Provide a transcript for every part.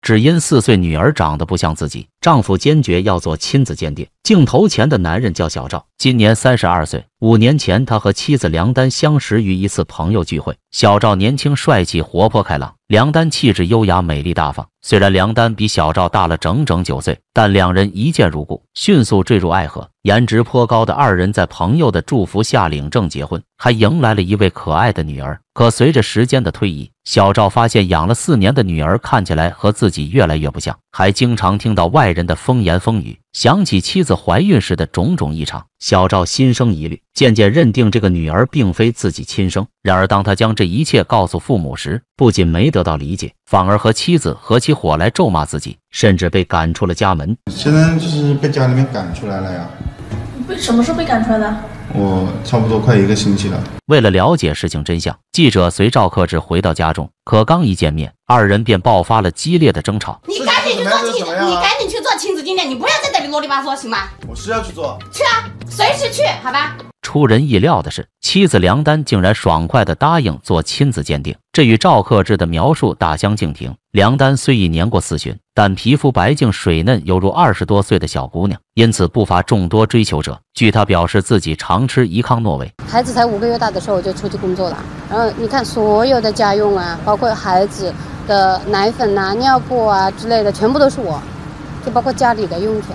只因四岁女儿长得不像自己。丈夫坚决要做亲子鉴定。镜头前的男人叫小赵，今年三十二岁。五年前，他和妻子梁丹相识于一次朋友聚会。小赵年轻帅气、活泼开朗，梁丹气质优雅、美丽大方。虽然梁丹比小赵大了整整九岁，但两人一见如故，迅速坠入爱河。颜值颇高的二人在朋友的祝福下领证结婚，还迎来了一位可爱的女儿。可随着时间的推移，小赵发现养了四年的女儿看起来和自己越来越不像。还经常听到外人的风言风语，想起妻子怀孕时的种种异常，小赵心生疑虑，渐渐认定这个女儿并非自己亲生。然而，当他将这一切告诉父母时，不仅没得到理解，反而和妻子合起伙来咒骂自己，甚至被赶出了家门。现在就是被家里面赶出来了呀。为什么是被赶出来的？我差不多快一个星期了。为了了解事情真相，记者随赵克志回到家中，可刚一见面，二人便爆发了激烈的争吵。你赶紧去做亲，你赶紧去做亲子鉴定，你不要再在这里啰里吧嗦，行吗？我是要去做，去啊，随时去，好吧。出人意料的是，妻子梁丹竟然爽快地答应做亲子鉴定，这与赵克志的描述大相径庭。梁丹虽已年过四旬，但皮肤白净水嫩，犹如二十多岁的小姑娘，因此不乏众多追求者。据她表示，自己常吃怡康诺维。孩子才五个月大的时候，我就出去工作了。然后你看，所有的家用啊，包括孩子的奶粉呐、尿布啊之类的，全部都是我，就包括家里的用品。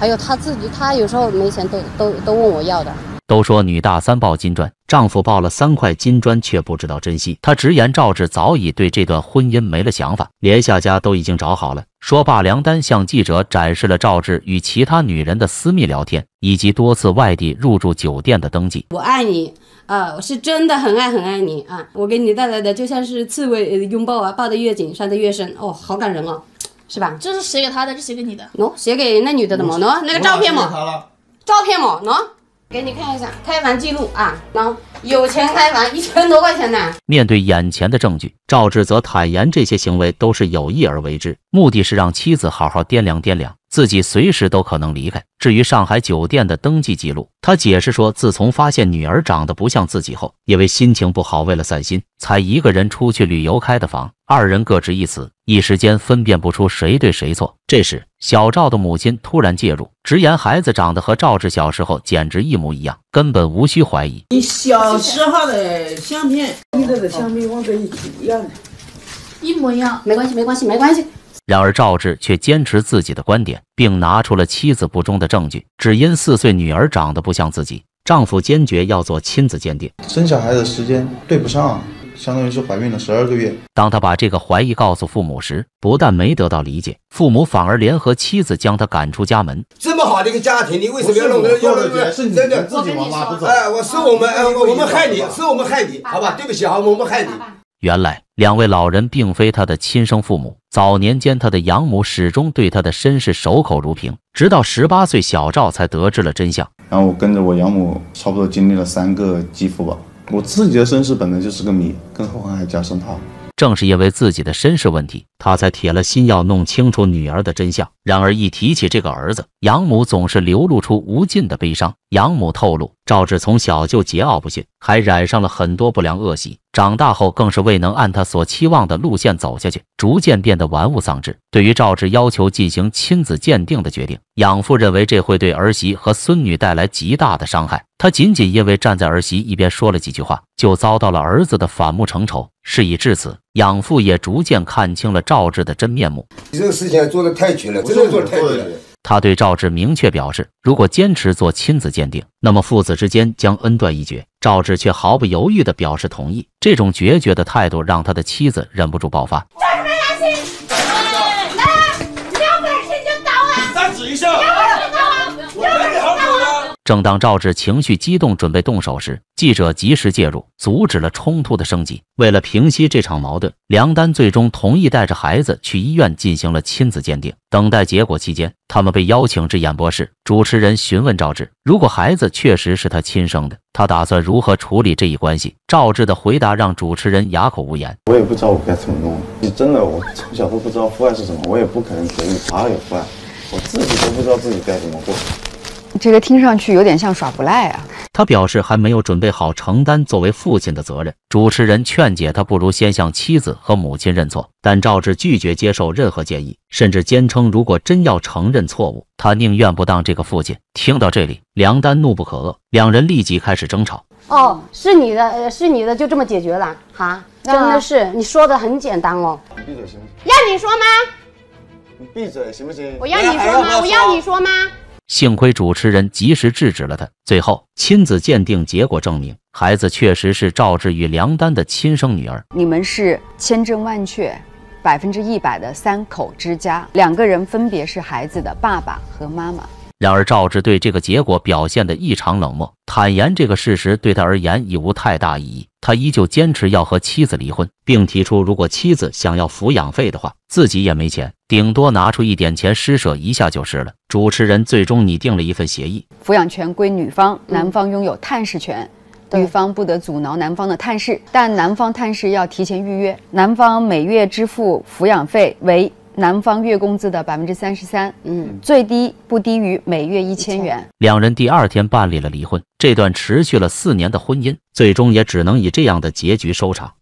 还有他自己，他有时候没钱都都都问我要的。都说女大三抱金砖，丈夫抱了三块金砖却不知道珍惜。她直言赵志早已对这段婚姻没了想法，连下家都已经找好了。说罢，梁丹向记者展示了赵志与其他女人的私密聊天，以及多次外地入住酒店的登记。我爱你啊，我是真的很爱很爱你啊！我给你带来的就像是刺猬拥抱啊，抱得越紧，伤得越深。哦，好感人哦，是吧？这是写给他的，这写给你的。喏，写给那女的的吗？喏，那个照片吗？照片嘛，喏。给你看一下开房记录啊，能有钱开房一千多块钱呢。面对眼前的证据，赵志则坦言这些行为都是有意而为之，目的是让妻子好好掂量掂量。自己随时都可能离开。至于上海酒店的登记记录，他解释说，自从发现女儿长得不像自己后，因为心情不好，为了散心，才一个人出去旅游开的房。二人各执一词，一时间分辨不出谁对谁错。这时，小赵的母亲突然介入，直言孩子长得和赵志小时候简直一模一样，根本无需怀疑。你小时候的相片，你的相片和在一起一样的，一模一样。没关系，没关系，没关系。然而赵志却坚持自己的观点，并拿出了妻子不忠的证据，只因四岁女儿长得不像自己。丈夫坚决要做亲子鉴定，生小孩的时间对不上，相当于是怀孕了十二个月。当他把这个怀疑告诉父母时，不但没得到理解，父母反而联合妻子将他赶出家门。这么好的一个家庭，你为什么？要弄的，要那个是你的，自己挖不走。哎，我是我们，哎，我们害你，是我们害你，好吧？对不起啊，我们害你。原来，两位老人并非他的亲生父母。早年间，他的养母始终对他的身世守口如瓶，直到十八岁，小赵才得知了真相。然后我跟着我养母，差不多经历了三个继父吧。我自己的身世本来就是个谜，更何况还加上他。正是因为自己的身世问题，他才铁了心要弄清楚女儿的真相。然而，一提起这个儿子，养母总是流露出无尽的悲伤。养母透露，赵志从小就桀骜不驯，还染上了很多不良恶习。长大后更是未能按他所期望的路线走下去，逐渐变得玩物丧志。对于赵志要求进行亲子鉴定的决定，养父认为这会对儿媳和孙女带来极大的伤害。他仅仅因为站在儿媳一边说了几句话，就遭到了儿子的反目成仇。事已至此，养父也逐渐看清了赵志的真面目。你这个事情做的太绝了，真的做的太绝了。他对赵志明确表示，如果坚持做亲子鉴定，那么父子之间将恩断义绝。赵志却毫不犹豫地表示同意，这种决绝的态度让他的妻子忍不住爆发。正当赵志情绪激动准备动手时，记者及时介入，阻止了冲突的升级。为了平息这场矛盾，梁丹最终同意带着孩子去医院进行了亲子鉴定。等待结果期间，他们被邀请至演播室，主持人询问赵志：“如果孩子确实是他亲生的，他打算如何处理这一关系？”赵志的回答让主持人哑口无言：“我也不知道我该怎么弄，真的，我从小都不知道父爱是什么，我也不可能给你儿有父爱，我自己都不知道自己该怎么过。”这个听上去有点像耍无赖啊！他表示还没有准备好承担作为父亲的责任。主持人劝解他，不如先向妻子和母亲认错，但赵志拒绝接受任何建议，甚至坚称如果真要承认错误，他宁愿不当这个父亲。听到这里，梁丹怒不可遏，两人立即开始争吵。哦，是你的，是你的，就这么解决了哈？真的是你说的很简单哦。你闭嘴行不行？要你说吗？你闭嘴行不行？我要你说吗？我要你说吗？幸亏主持人及时制止了他。最后，亲子鉴定结果证明，孩子确实是赵志与梁丹的亲生女儿。你们是千真万确，百分之一百的三口之家，两个人分别是孩子的爸爸和妈妈。然而，赵志对这个结果表现得异常冷漠，坦言这个事实对他而言已无太大意义。他依旧坚持要和妻子离婚，并提出如果妻子想要抚养费的话，自己也没钱。顶多拿出一点钱施舍一下就是了。主持人最终拟定了一份协议，抚养权归女方，男方拥有探视权，女方不得阻挠男方的探视，但男方探视要提前预约。男方每月支付抚养费为男方月工资的百分之三十三，嗯，最低不低于每月一千元。两人第二天办理了离婚，这段持续了四年的婚姻，最终也只能以这样的结局收场。